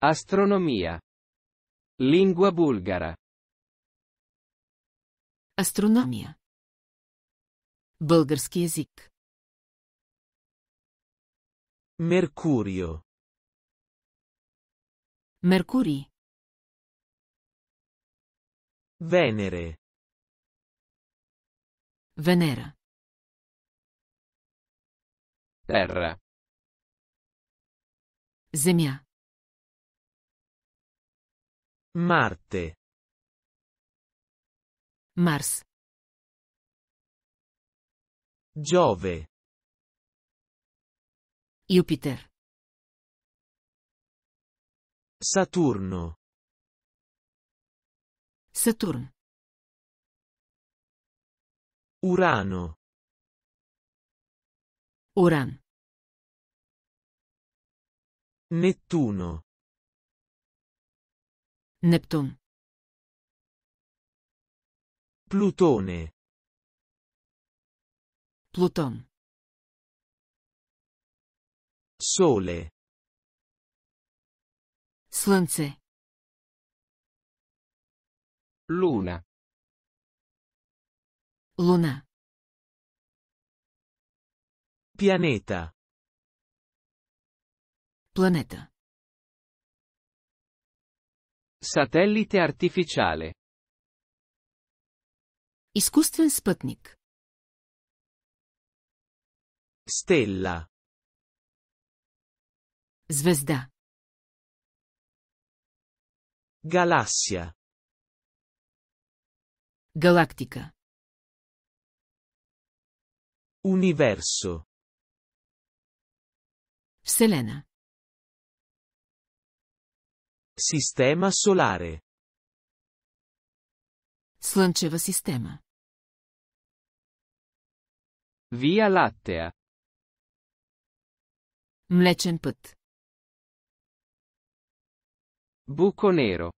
Astronomia. Lingua bulgara. Астрономия. Български език. Mercurio. Mercuri. Venere. Venera. Terra. Земя. Marte. Mars. Giove. Jupiter. Saturno. Saturn. Urano. Uran. Nettuno. Нептун. Plutone. Pluton. Sole. Слънце. Luna. Luna. Pianeta. Planeta. Satellite artificiale. Изкуствен спътник. Стелла. Звезда. Galassia. Галактика. Universo. Вселена. Sistema solare. Слънчева система. Via Lattea. Млечен път. Buco nero.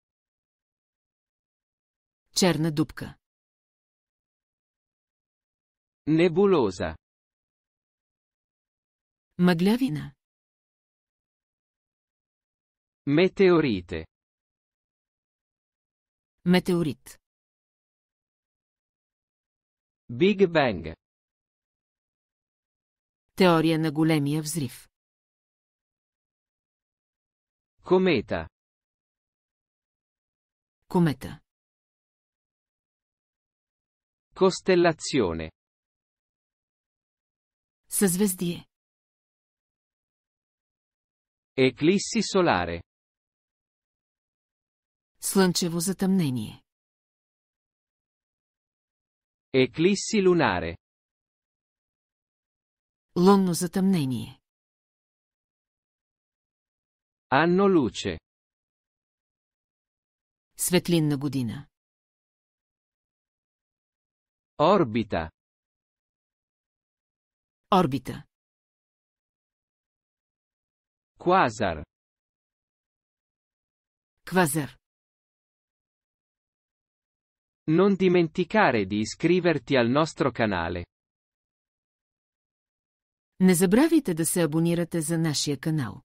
Черна дупка. Nebulosa. Мъглявина. Meteorite. Meteorit. Big Bang. Теория на големия взрив. Комета. Комета. Costellazione. Съзвездие. Eclissi solare. Слънчево затъмнение. Еклисси лунаре. Лунно затъмнение. Анно луче. Светлинна година. Орбита. Орбита. Квазар. Квазар. Non dimenticare di iscriverti al nostro canale. Не забравяйте да се абонирате за нашия канал.